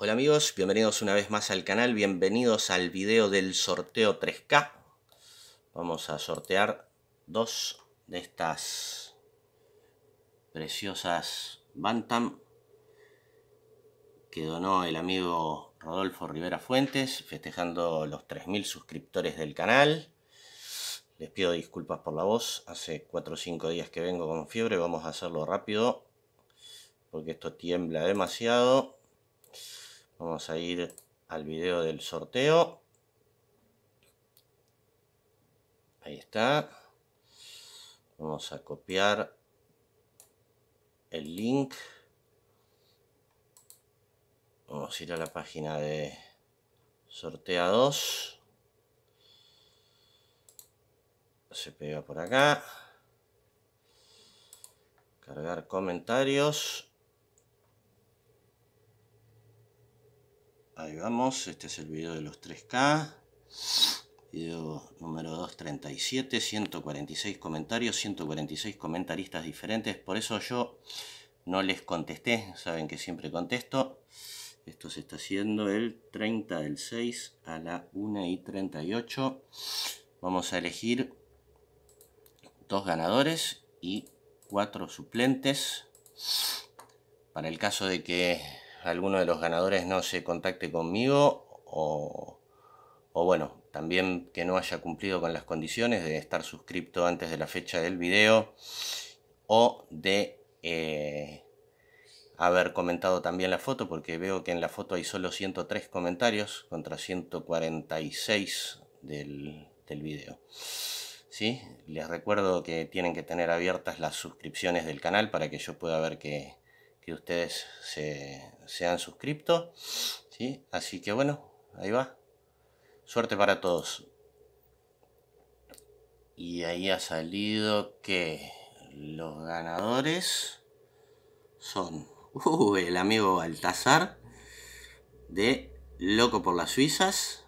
Hola amigos, bienvenidos una vez más al canal, bienvenidos al video del sorteo 3K. Vamos a sortear dos de estas preciosas Bantam que donó el amigo Rodolfo Rivera Fuentes, festejando los 3.000 suscriptores del canal. Les pido disculpas por la voz, hace 4 o 5 días que vengo con fiebre, vamos a hacerlo rápido porque esto tiembla demasiado. Vamos a ir al video del sorteo. Ahí está. Vamos a copiar el link. Vamos a ir a la página de sorteados. Se pega por acá. Cargar comentarios. Ahí vamos, este es el video de los 3K. Video número 237, 146 comentarios, 146 comentaristas diferentes. Por eso yo no les contesté, saben que siempre contesto. Esto se está haciendo el 30 del 6 a la 1 y 38. Vamos a elegir dos ganadores y cuatro suplentes. Para el caso de que alguno de los ganadores no se contacte conmigo o, bueno, también que no haya cumplido con las condiciones de estar suscripto antes de la fecha del video o de eh, haber comentado también la foto, porque veo que en la foto hay solo 103 comentarios contra 146 del, del video. ¿Sí? Les recuerdo que tienen que tener abiertas las suscripciones del canal para que yo pueda ver que, ustedes se, han suscrito. ¿sí? Así que bueno, ahí va. Suerte para todos. Y ahí ha salido que los ganadores son uh, el amigo Baltasar de Loco por las Suizas,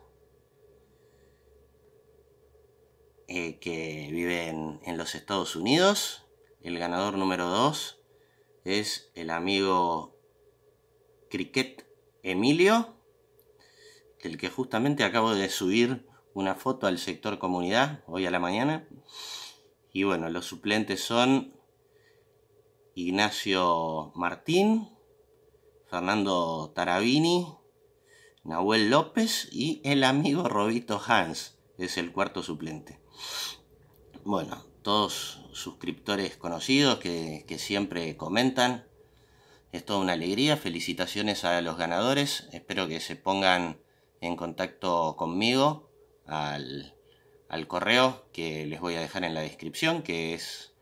eh, que vive en, en los Estados Unidos. El ganador número 2 es el amigo Cricket Emilio, del que justamente acabo de subir una foto al sector comunidad hoy a la mañana. Y bueno, los suplentes son Ignacio Martín, Fernando Tarabini, Nahuel López y el amigo Robito Hans es el cuarto suplente. Bueno, todos suscriptores conocidos que, siempre comentan. Es toda una alegría. Felicitaciones a los ganadores. Espero que se pongan en contacto conmigo al, correo que les voy a dejar en la descripción, que es,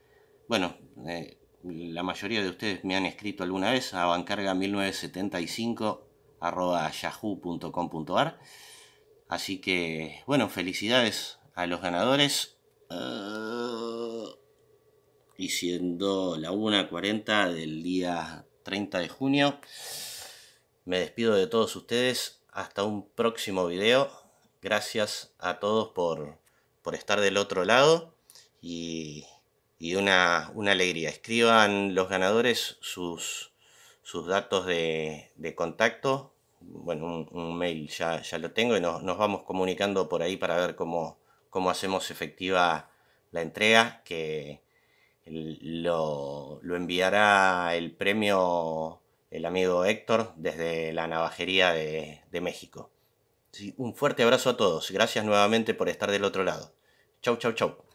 bueno, eh, la mayoría de ustedes me han escrito alguna vez a bancarga1975 yahoo.com.ar. Así que, bueno, felicidades a los ganadores. Ah y siendo la 1.40 del día 30 de junio. Me despido de todos ustedes. Hasta un próximo video. Gracias a todos por, estar del otro lado. Y, una, alegría. Escriban los ganadores sus, sus datos de, contacto. Bueno, un, mail ya, lo tengo y nos, nos vamos comunicando por ahí para ver cómo, cómo hacemos efectiva la entrega. Que, lo, lo enviará el premio el amigo Héctor desde la Navajería de, México. un fuerte abrazo a todos. Gracias nuevamente por estar del otro lado. Chau, chau, chau.